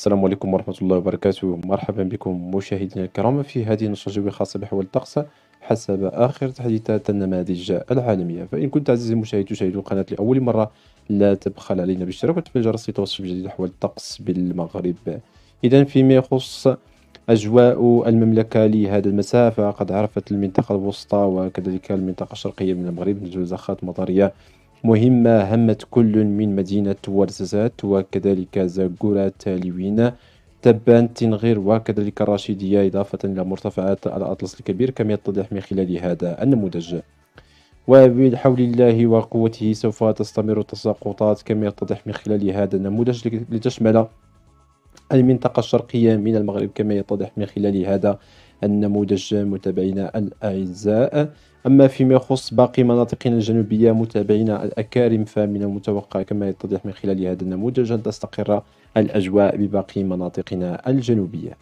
السلام عليكم ورحمة الله وبركاته مرحبا بكم مشاهدينا الكرام في هذه النشرة الخاصة بحول الطقس حسب آخر تحديثات النماذج العالمية فإن كنت عزيزي المشاهد تشاهد القناة لأول مرة لا تبخل علينا بالاشتراك وتفعيل الجرس لتوصل جديد حول الطقس بالمغرب إذا فيما يخص أجواء المملكة لهذا المساء فقد عرفت المنطقة الوسطى وكذلك المنطقة الشرقية من المغرب نزول زخات مطرية مهمة همت كل من مدينة ورزازات وكذلك زاكورا تالوين تبان تنغير وكذلك الرشيدية إضافة إلى مرتفعات الأطلس الكبير كما يتضح من خلال هذا النموذج وبحول الله وقوته سوف تستمر التساقطات كما يتضح من خلال هذا النموذج لتشمل المنطقة الشرقية من المغرب كما يتضح من خلال هذا النموذج متابعينا الأعزاء أما فيما يخص باقي مناطقنا الجنوبية متابعينا الأكارم فمن المتوقع كما يتضح من خلال هذا النموذج أن تستقر الأجواء بباقي مناطقنا الجنوبية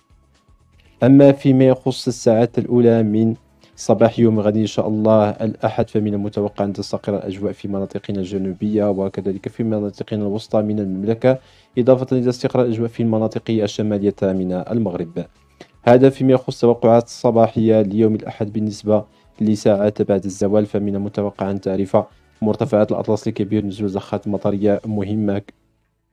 أما فيما يخص الساعات الأولى من صباح يوم غادي إن شاء الله الأحد فمن المتوقع أن تستقر الأجواء في مناطقنا الجنوبية وكذلك في مناطقنا الوسطى من المملكة إضافة إلى استقرار الأجواء في المناطق الشمالية من المغرب هذا فيما يخص التوقعات الصباحية ليوم الأحد بالنسبة لساعات بعد الزوال فمن المتوقع أن تعرف مرتفعات الأطلس الكبير نزول زخات مطرية مهمة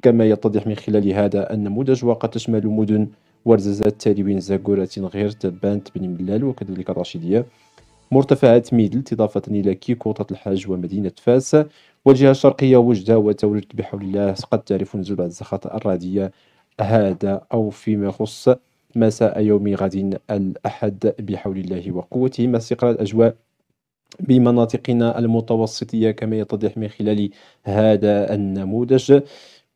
كما يتضح من خلال هذا النموذج وقد تشمل مدن ورزازات تاليوين زاكورة غير تبانت بن ملال وكذلك الرشيدية مرتفعات ميدلت إضافة إلى كيكو طات الحاج ومدينة فاس والجهة الشرقية وجدة وتولد بحول الله قد تعرف نزول بعد الزخات الرادية هذا أو فيما يخص مساء يوم غد الأحد بحول الله وقوته ما استقرار الأجواء بمناطقنا المتوسطية كما يتضح من خلال هذا النموذج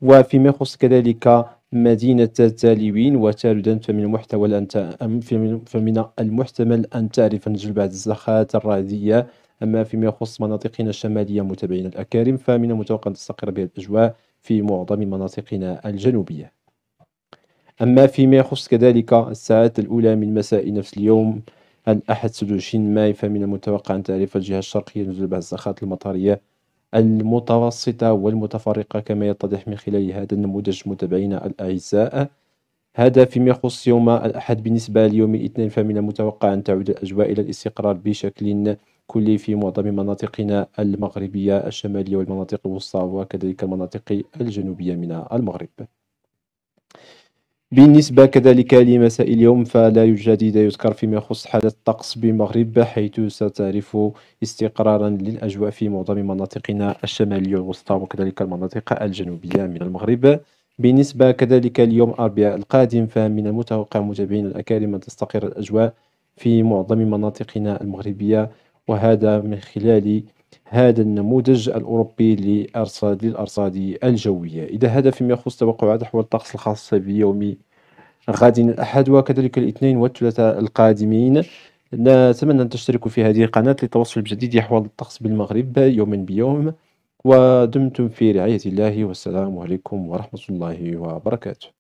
وفيما يخص كذلك مدينة تاليوين وتالدا فمن المحتمل أن فمن المحتمل أن تعرف نزول بعض الزخات الرعدية أما فيما يخص مناطقنا الشمالية متابعينا الأكارم فمن المتوقع أن تستقر بها الأجواء في معظم مناطقنا الجنوبية أما فيما يخص كذلك الساعات الأولى من مساء نفس اليوم الأحد 26 ماي فمن المتوقع أن تعرف الجهة الشرقية نزول بعض الزخات المطرية المتوسطة والمتفرقة كما يتضح من خلال هذا النموذج متابعينا الأعزاء هذا فيما يخص يوم الأحد بالنسبة ليوم الاثنين فمن المتوقع أن تعود الأجواء إلى الاستقرار بشكل كلي في معظم مناطقنا المغربية الشمالية والمناطق الوسطى وكذلك المناطق الجنوبية من المغرب بالنسبة كذلك لمساء اليوم فلا جديد يذكر فيما يخص حالة الطقس بالمغرب حيث ستعرف استقرارا للأجواء في معظم مناطقنا الشمالية الوسطى وكذلك المناطق الجنوبية من المغرب بالنسبة كذلك اليوم الأربعاء القادم فمن المتوقع متابعينا الأكارم أن تستقر الأجواء في معظم مناطقنا المغربية وهذا من خلال هذا النموذج الأوروبي للأرصاد للأرصاد الجوية اذا هذا فيما يخص توقعات أحوال الطقس الخاصة بيوم غد الأحد وكذلك الاثنين والثلاثاء القادمين نتمنى أن تشتركوا في هذه القناة للتوصل بجديد أحوال الطقس بالمغرب يوما بيوم ودمتم في رعاية الله والسلام عليكم ورحمة الله وبركاته